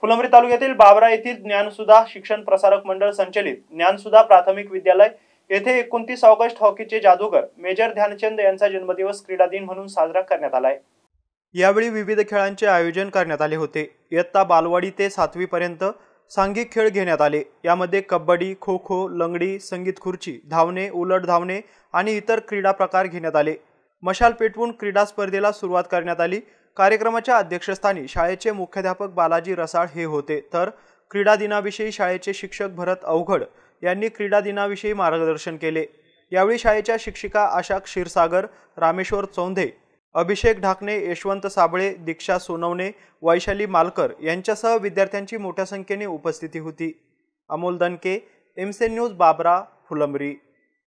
फुलंब्री तालुक्यातील बाबरा येथील ज्ञानसुधा शिक्षण प्रसारक मंडळ संचलित ज्ञानसुधा प्राथमिक विद्यालय येथे एकोणतीस ऑगस्ट हॉकीचे जादूगर मेजर ध्यानचंद यांचा जन्मदिवस क्रीडा दिन म्हणून साजरा करण्यात आलाय यावेळी विविध खेळांचे आयोजन करण्यात आले होते इयत्ता बालवाडी ते सातवीपर्यंत सांघिक खेळ घेण्यात आले यामध्ये कबड्डी खो खो लंगडी संगीत खुर्ची धावणे उलट धावणे आणि इतर क्रीडा प्रकार घेण्यात आले मशाल पेटवून क्रीडा स्पर्धेला सुरुवात करण्यात आली कार्यक्रमाच्या अध्यक्षस्थानी शाळेचे मुख्याध्यापक बालाजी रसाळ हे होते तर क्रीडा दिनाविषयी शाळेचे शिक्षक भरत अवघड यांनी क्रीडा दिनाविषयी मार्गदर्शन केले यावेळी शाळेच्या शिक्षिका आशा क्षीरसागर रामेश्वर चौंधे अभिषेक ढाकणे यशवंत साबळे दीक्षा सोनवणे वैशाली मालकर यांच्यासह विद्यार्थ्यांची मोठ्या संख्येने उपस्थिती होती अमोल दनके एमसेन न्यूज बाबरा फुलंबरी